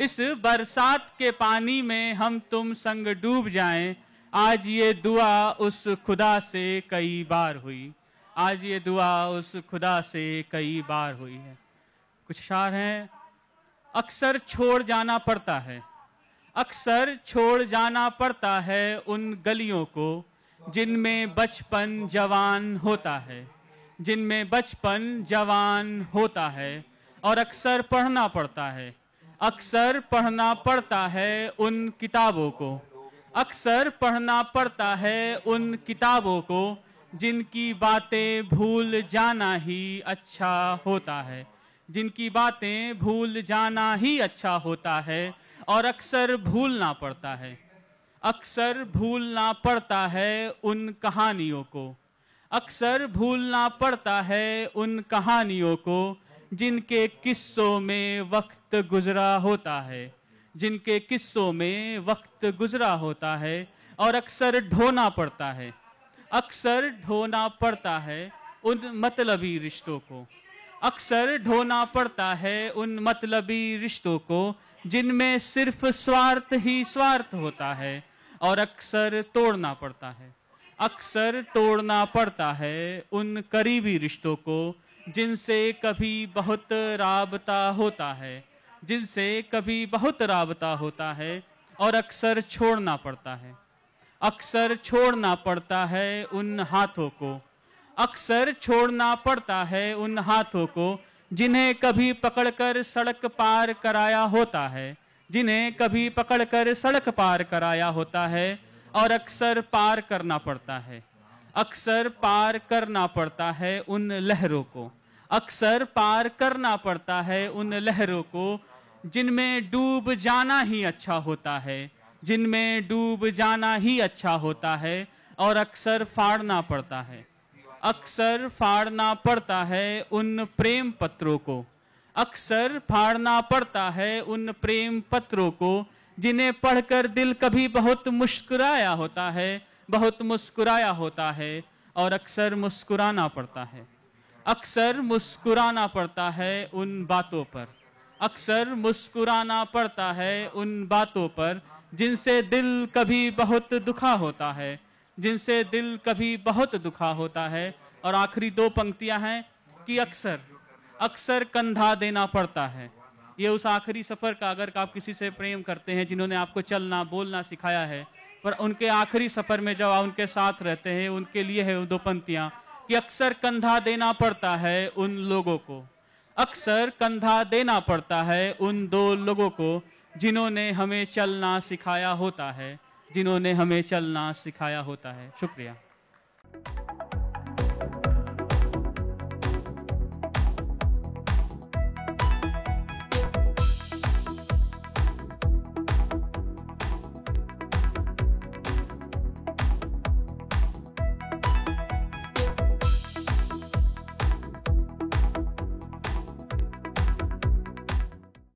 इस बरसात के पानी में हम तुम संग डूब जाएं आज ये दुआ उस खुदा से कई बार हुई आज ये दुआ उस खुदा से कई बार हुई है कुछ शार हैं अक्सर छोड़ जाना पड़ता है अक्सर छोड़ जाना पड़ता है उन गलियों को जिनमें बचपन जवान होता है जिनमें बचपन जवान होता है और अक्सर पढ़ना पड़ता है अक्सर पढ़ना पड़ता है उन किताबों को अक्सर पढ़ना पड़ता है उन किताबों को जिनकी बातें भूल जाना ही अच्छा होता है जिनकी बातें भूल जाना ही अच्छा होता है और अक्सर भूलना पड़ता है अक्सर भूलना पड़ता है उन कहानियों को अक्सर भूलना पड़ता है उन कहानियों को जिनके किस्सों में वक्त गुजरा होता है जिनके किस्सों में वक्त गुजरा होता है और अक्सर ढोना पड़ता है अक्सर ढोना पड़ता है उन मतलबी रिश्तों को अक्सर ढोना पड़ता है उन मतलबी रिश्तों को जिनमें सिर्फ स्वार्थ ही स्वार्थ होता है और अक्सर तोड़ना पड़ता है अक्सर तोड़ना पड़ता है उन करीबी रिश्तों को जिनसे कभी बहुत राबता होता है जिनसे कभी बहुत राबता होता है और अक्सर छोड़ना पड़ता है अक्सर छोड़ना पड़ता है उन हाथों को अक्सर छोड़ना पड़ता है उन हाथों को जिन्हें कभी पकड़कर सड़क पार कराया होता है जिन्हें कभी पकड़कर सड़क पार कराया होता है और अक्सर पार करना पड़ता है अक्सर पार करना पड़ता है उन लहरों को अक्सर पार करना पड़ता है उन लहरों को जिनमें डूब जाना ही अच्छा होता है जिनमें डूब जाना ही अच्छा होता है और अक्सर फाड़ना पड़ता है अक्सर फाड़ना पड़ता है उन प्रेम पत्रों को अक्सर फाड़ना पड़ता है उन प्रेम पत्रों को जिन्हें पढ़कर दिल कभी बहुत मुस्कुराया होता है बहुत मुस्कुराया होता है और अक्सर मुस्कुराना पड़ता है अक्सर मुस्कुराना पड़ता है उन बातों पर अक्सर मुस्कुराना पड़ता है उन बातों पर जिनसे दिल कभी बहुत दुखा होता है जिनसे दिल कभी बहुत दुखा होता है और आखिरी दो पंक्तियां हैं कि अक्सर अक्सर कंधा देना पड़ता है ये उस आखिरी सफ़र का अगर आप किसी से प्रेम करते हैं जिन्होंने आपको चलना बोलना सिखाया है पर उनके आखिरी सफर में जब उनके साथ रहते हैं उनके लिए है दो पंक्तियां कि अक्सर कंधा देना पड़ता है उन लोगों को अक्सर कंधा देना पड़ता है उन दो लोगों को जिन्होंने हमें चलना सिखाया होता है जिन्होंने हमें चलना सिखाया होता है शुक्रिया